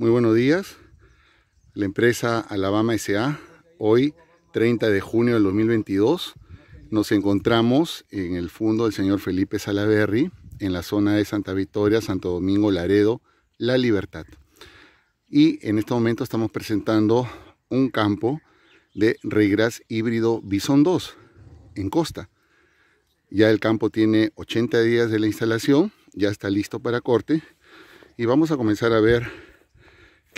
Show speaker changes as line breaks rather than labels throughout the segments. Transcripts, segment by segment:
Muy buenos días. La empresa Alabama SA, hoy 30 de junio del 2022, nos encontramos en el fondo del señor Felipe Salaverry, en la zona de Santa Victoria, Santo Domingo, Laredo, La Libertad. Y en este momento estamos presentando un campo de regras híbrido Bison 2 en costa. Ya el campo tiene 80 días de la instalación, ya está listo para corte y vamos a comenzar a ver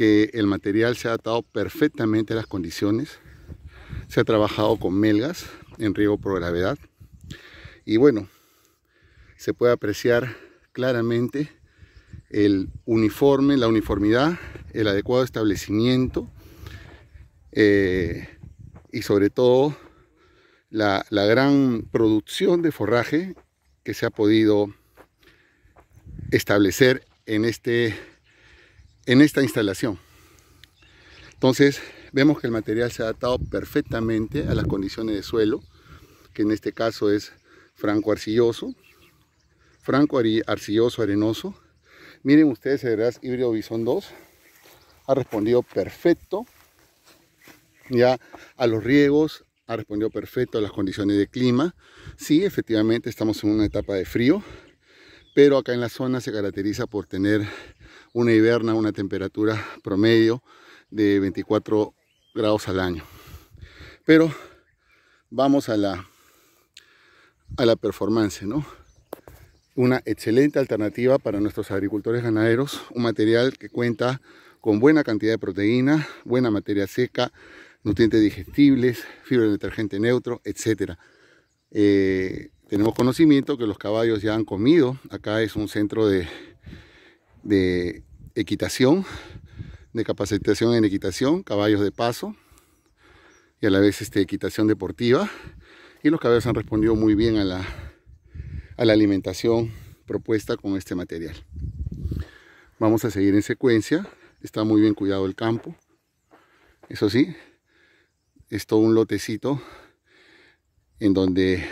el material se ha adaptado perfectamente a las condiciones. Se ha trabajado con melgas en riego por gravedad. Y bueno, se puede apreciar claramente el uniforme, la uniformidad, el adecuado establecimiento eh, y sobre todo la, gran producción de forraje que se ha podido establecer en este en esta instalación. Entonces, vemos que el material se ha adaptado perfectamente a las condiciones de suelo, que en este caso es franco arcilloso, franco arcilloso arenoso. Miren ustedes, el híbrido Bison 2 ha respondido perfecto ya a los riegos, ha respondido perfecto a las condiciones de clima. Sí, efectivamente estamos en una etapa de frío, pero acá en la zona se caracteriza por tener una hiberna una temperatura promedio de 24 grados al año. Pero vamos a la, a la performance, ¿no? Una excelente alternativa para nuestros agricultores ganaderos, un material que cuenta con buena cantidad de proteína, buena materia seca, nutrientes digestibles, fibra de detergente neutro, etc. Eh, tenemos conocimiento que los caballos ya han comido, acá es un centro de, de equitación, de capacitación en equitación, caballos de paso y a la vez este, equitación deportiva. Y los caballos han respondido muy bien a la, a la alimentación propuesta con este material. Vamos a seguir en secuencia. Está muy bien cuidado el campo. Eso sí, es todo un lotecito en donde,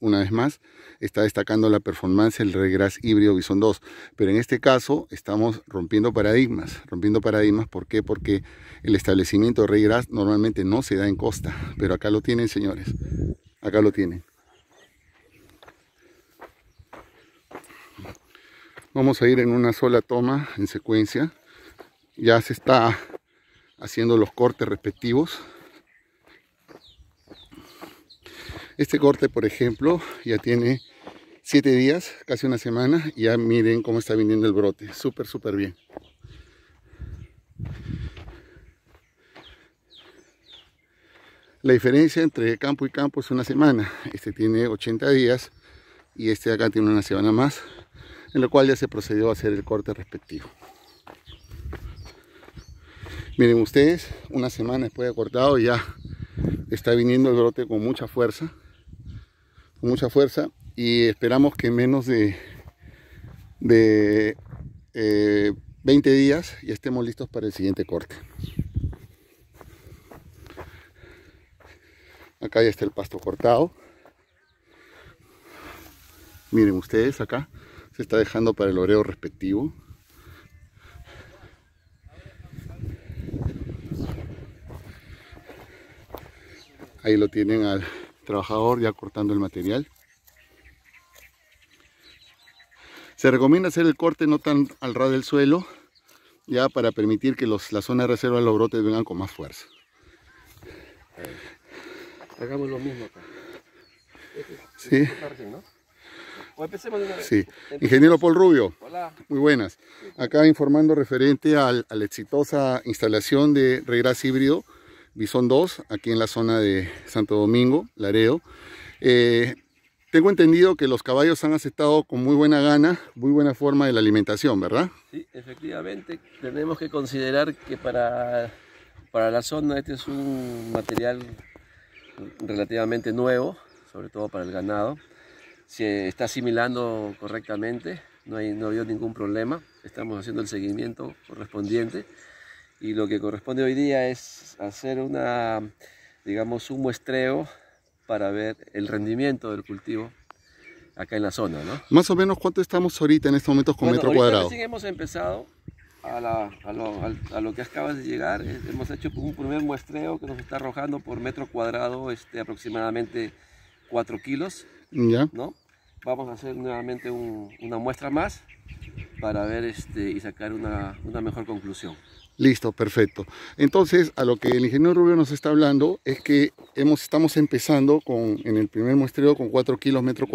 una vez más, está destacando la performance el Regras híbrido Bison 2. Pero en este caso estamos rompiendo paradigmas. Rompiendo paradigmas, ¿por qué? Porque el establecimiento de Regras normalmente no se da en costa. Pero acá lo tienen, señores. Acá lo tienen. Vamos a ir en una sola toma, en secuencia. Ya se está haciendo los cortes respectivos. Este corte, por ejemplo, ya tiene siete días, casi una semana, y ya miren cómo está viniendo el brote. Súper, súper bien. La diferencia entre campo y campo es una semana. Este tiene 80 días y este acá tiene una semana más, en lo cual ya se procedió a hacer el corte respectivo. Miren ustedes, una semana después de cortado ya está viniendo el brote con mucha fuerza. Con mucha fuerza y esperamos que en menos de, 20 eh, días ya estemos listos para el siguiente corte. Acá ya está el pasto cortado. Miren ustedes, acá se está dejando para el oreo respectivo. Ahí lo tienen al trabajador ya cortando el material. Te recomienda hacer el corte no tan al ras del suelo, ya para permitir que los, la zona de reserva de los brotes vengan con más fuerza.
Eh, hagamos lo mismo acá. Sí. Ingeniero Paul Rubio.
Muy buenas. Acá informando referente a la exitosa instalación de regras híbrido Bison 2, aquí en la zona de Santo Domingo, Lareo. Eh, tengo entendido que los caballos han aceptado con muy buena gana, muy buena forma de la alimentación, ¿verdad?
Sí, efectivamente. Tenemos que considerar que para, para la zona este es un material relativamente nuevo, sobre todo para el ganado. Se está asimilando correctamente, no, hay, no ha habido ningún problema. Estamos haciendo el seguimiento correspondiente. Y lo que corresponde hoy día es hacer una, digamos, un muestreo para ver el rendimiento del cultivo acá en la zona. ¿no? Más
o menos cuánto estamos ahorita en estos momentos con metro cuadrado. sí
hemos empezado a, lo, a, lo, que acabas de llegar. Hemos hecho un primer muestreo que nos está arrojando por metro cuadrado este, aproximadamente 4 kilos. Ya. ¿no? Vamos a hacer nuevamente una muestra más para ver este, y sacar una mejor conclusión.
Listo, perfecto. Entonces, a lo que el ingeniero Rubio nos está hablando es que estamos empezando con, en el primer muestreo con 4 kilos metro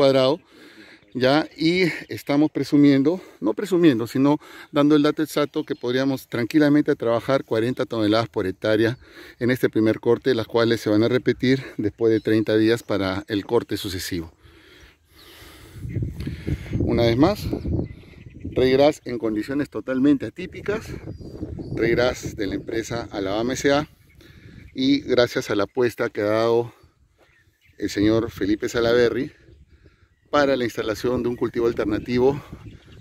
¿ya? Y estamos presumiendo, no presumiendo, sino dando el dato exacto que podríamos tranquilamente trabajar 40 toneladas por hectárea en este primer corte, las cuales se van a repetir después de 30 días para el corte sucesivo. Una vez más, regras en condiciones totalmente atípicas, regras de la empresa Alabama S.A. y gracias a la apuesta que ha dado el señor Felipe Salaverry para la instalación de un cultivo alternativo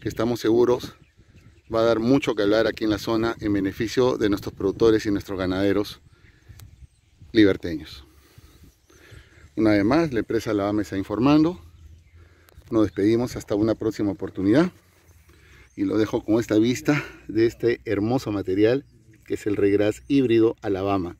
que estamos seguros va a dar mucho que hablar aquí en la zona en beneficio de nuestros productores y nuestros ganaderos liberteños. Una vez más, la empresa Alabama S.A. informando. Nos despedimos hasta una próxima oportunidad y lo dejo con esta vista de este hermoso material que es el regras híbrido Alabama.